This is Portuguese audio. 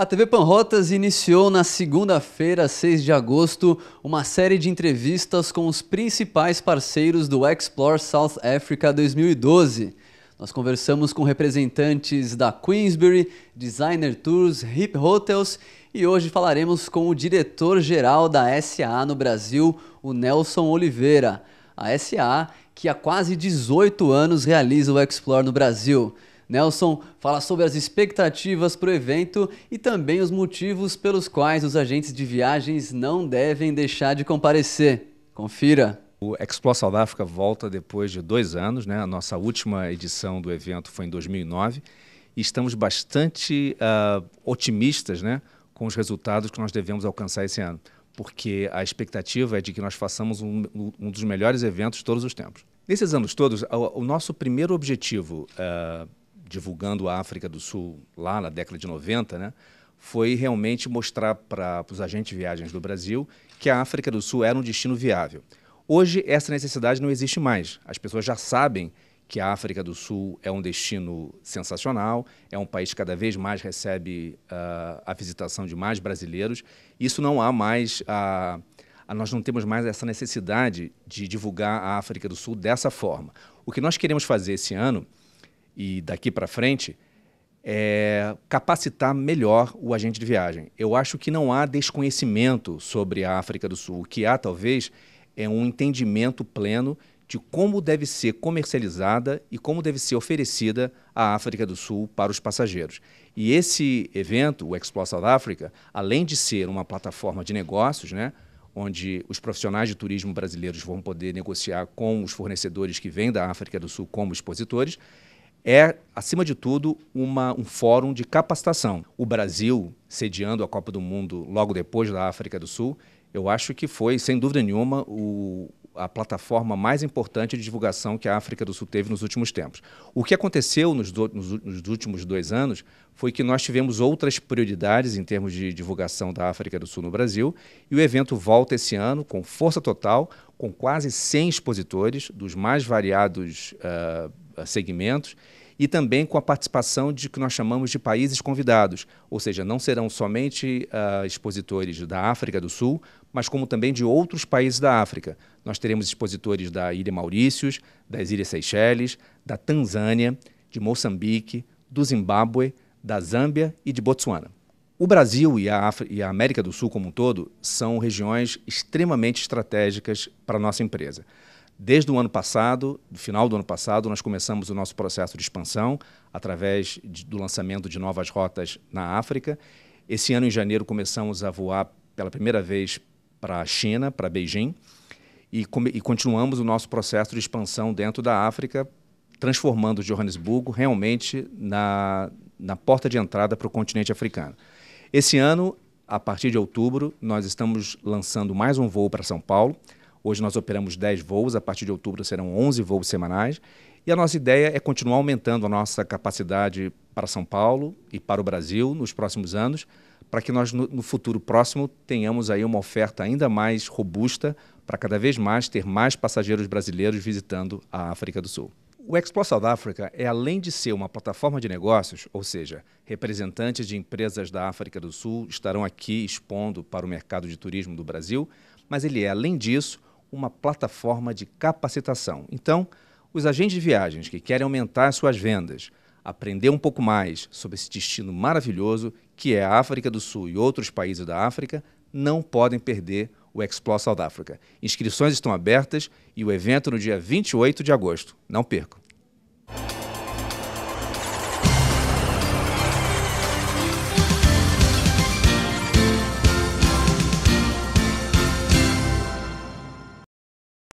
A TV Panrotas iniciou na segunda-feira, 6 de agosto, uma série de entrevistas com os principais parceiros do Explore South Africa 2012. Nós conversamos com representantes da Queensbury, Designer Tours, Hip Hotels e hoje falaremos com o diretor-geral da SA no Brasil, o Nelson Oliveira. A SA, que há quase 18 anos realiza o Explore no Brasil. Nelson fala sobre as expectativas para o evento e também os motivos pelos quais os agentes de viagens não devem deixar de comparecer. Confira! O Explore South Africa volta depois de dois anos, né? A nossa última edição do evento foi em 2009 e estamos bastante uh, otimistas, né? Com os resultados que nós devemos alcançar esse ano, porque a expectativa é de que nós façamos um, um dos melhores eventos de todos os tempos. Nesses anos todos, o, o nosso primeiro objetivo uh, divulgando a África do Sul lá na década de 90, né, foi realmente mostrar para os agentes de viagens do Brasil que a África do Sul era um destino viável. Hoje, essa necessidade não existe mais. As pessoas já sabem que a África do Sul é um destino sensacional, é um país que cada vez mais recebe uh, a visitação de mais brasileiros. Isso não há mais. Uh, nós não temos mais essa necessidade de divulgar a África do Sul dessa forma. O que nós queremos fazer esse ano e daqui para frente é capacitar melhor o agente de viagem. Eu acho que não há desconhecimento sobre a África do Sul. O que há, talvez, é um entendimento pleno de como deve ser comercializada e como deve ser oferecida a África do Sul para os passageiros. E esse evento, o Explore South Africa, além de ser uma plataforma de negócios, né, onde os profissionais de turismo brasileiros vão poder negociar com os fornecedores que vêm da África do Sul como expositores, é, acima de tudo, uma, um fórum de capacitação. O Brasil, sediando a Copa do Mundo logo depois da África do Sul, eu acho que foi, sem dúvida nenhuma, o, a plataforma mais importante de divulgação que a África do Sul teve nos últimos tempos. O que aconteceu nos, do, nos, nos últimos dois anos foi que nós tivemos outras prioridades em termos de divulgação da África do Sul no Brasil e o evento volta esse ano com força total, com quase 100 expositores dos mais variados. Uh, eh, segmentos, e também com a participação de que nós chamamos de países convidados, ou seja, não serão somente uh, expositores da África do Sul, mas como também de outros países da África. Nós teremos expositores da Ilha Maurícios, das Ilhas Seychelles, da Tanzânia, de Moçambique, do Zimbábue, da Zâmbia e de Botsuana. O Brasil e a, e a, América do Sul como um todo são regiões extremamente estratégicas para a nossa empresa. Desde o ano passado, no final do ano passado, nós começamos o nosso processo de expansão através de, do lançamento de novas rotas na África. Esse ano, em janeiro, começamos a voar pela primeira vez para a China, para Beijing, e, e continuamos o nosso processo de expansão dentro da África, transformando Johannesburgo realmente na, na porta de entrada para o continente africano. Esse ano, a partir de outubro, nós estamos lançando mais um voo para São Paulo. Hoje nós operamos 10 voos, a partir de outubro serão 11 voos semanais. E a nossa ideia é continuar aumentando a nossa capacidade para São Paulo e para o Brasil nos próximos anos, para que nós, no, futuro próximo, tenhamos aí uma oferta ainda mais robusta para cada vez mais ter mais passageiros brasileiros visitando a África do Sul. O Explore South Africa é, além de ser uma plataforma de negócios, ou seja, representantes de empresas da África do Sul estarão aqui expondo para o mercado de turismo do Brasil, mas ele é, além disso, uma plataforma de capacitação. Então, os agentes de viagens que querem aumentar suas vendas, aprender um pouco mais sobre esse destino maravilhoso que é a África do Sul e outros países da África, não podem perder o Explore South Africa. Inscrições estão abertas e o evento no dia 28 de agosto. Não percam!